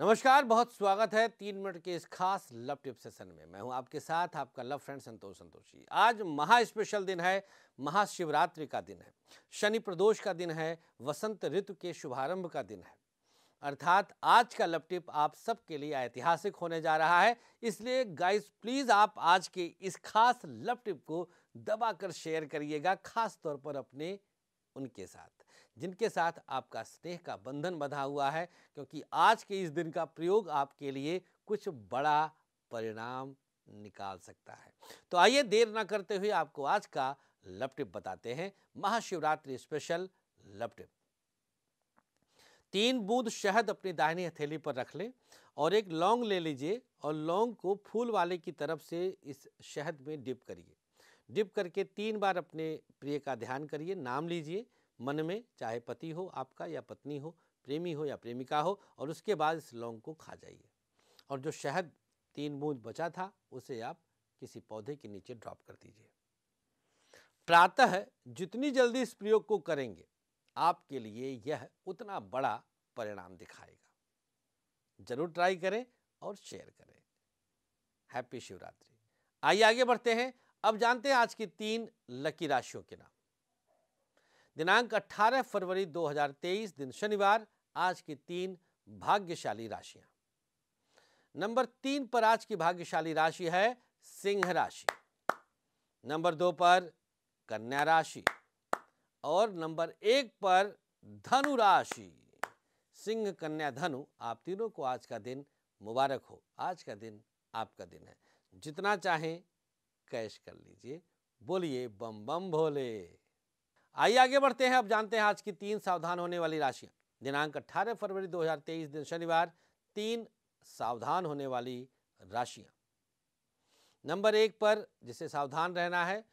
नमस्कार बहुत स्वागत है तीन मिनट के इस खास लव टिप सेशन में मैं हूं आपके साथ आपका लव फ्रेंड संतोष संतोषी आज महा स्पेशल दिन है महाशिवरात्रि का दिन है शनि प्रदोष का दिन है वसंत ऋतु के शुभारंभ का दिन है अर्थात आज का लव टिप आप सबके लिए ऐतिहासिक होने जा रहा है इसलिए गाइस प्लीज़ आप आज के इस खास लव टिप को दबाकर शेयर करिएगा खास तौर पर अपने उनके साथ जिनके साथ आपका स्नेह का बंधन बंधा हुआ है क्योंकि आज के इस दिन का प्रयोग आपके लिए कुछ बड़ा परिणाम निकाल सकता है तो आइए देर ना करते हुए आपको आज का लव टिप बताते हैं महाशिवरात्रि स्पेशल लव टिप तीन बूंद शहद अपनी दाहिनी हथेली पर रख लें और एक लौंग ले लीजिए और लौंग को फूल वाले की तरफ से इस शहद में डिप करिए डिप करके तीन बार अपने प्रिय का ध्यान करिए नाम लीजिए मन में चाहे पति हो आपका या पत्नी हो प्रेमी हो या प्रेमिका हो और उसके बाद इस लौंग को खा जाइए और जो शहद तीन बूंद बचा था उसे आप किसी पौधे के नीचे ड्रॉप कर दीजिए प्रातः जितनी जल्दी इस प्रयोग को करेंगे आपके लिए यह उतना बड़ा परिणाम दिखाएगा जरूर ट्राई करें और शेयर करें हैप्पी शिवरात्रि आइए आगे बढ़ते हैं अब जानते हैं आज की तीन लकी राशियों के नाम दिनांक 18 फरवरी 2023 दिन शनिवार आज की तीन भाग्यशाली राशियां नंबर तीन पर आज की भाग्यशाली राशि है सिंह राशि नंबर दो पर कन्या राशि और नंबर एक पर धनु राशि सिंह कन्या धनु आप तीनों को आज का दिन मुबारक हो आज का दिन आपका दिन है जितना चाहें कैश कर लीजिए बोलिए बम बम भोले आइए आगे बढ़ते हैं अब जानते हैं आज की तीन सावधान होने वाली राशियां दिनांक 18 फरवरी 2023 दिन शनिवार तीन सावधान होने वाली राशियां नंबर एक पर जिसे सावधान रहना है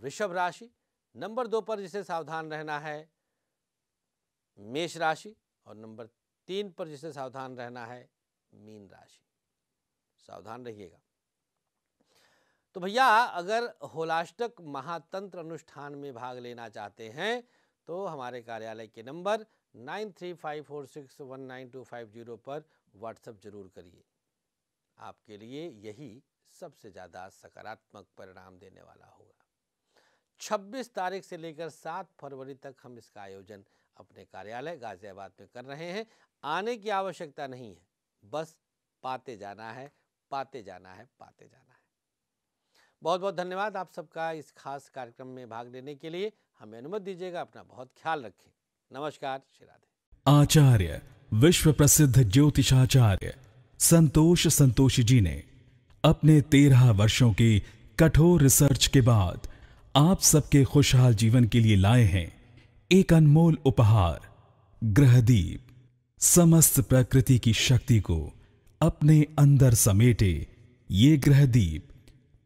वृषभ राशि नंबर दो पर जिसे सावधान रहना है मेष राशि और नंबर तीन पर जिसे सावधान रहना है मीन राशि सावधान रहिएगा तो भैया अगर होलाष्टक महातंत्र अनुष्ठान में भाग लेना चाहते हैं तो हमारे कार्यालय के number nine three five four six one nine two five zero पर व्हाट्सएप जरूर करिए आपके लिए यही सबसे ज़्यादा सकारात्मक परिणाम देने वाला होगा 26 तारीख से लेकर 7 फरवरी तक हम इसका आयोजन अपने कार्यालय गाजियाबाद में कर रहे हैं आने की आवश्यकता नहीं है बस पाते जाना है पाते जाना है पाते जाना है बहुत बहुत धन्यवाद आप सबका इस खास कार्यक्रम में भाग लेने के लिए हमें अनुमति दीजिएगा अपना बहुत ख्याल रखें नमस्कार श्री राधे आचार्य विश्व प्रसिद्ध ज्योतिषाचार्य संतोष संतोष जी ने अपने तेरह वर्षों की कठोर रिसर्च के बाद आप सबके खुशहाल जीवन के लिए लाए हैं एक अनमोल उपहार ग्रहदीप समस्त प्रकृति की शक्ति को अपने अंदर समेटे ये ग्रहदीप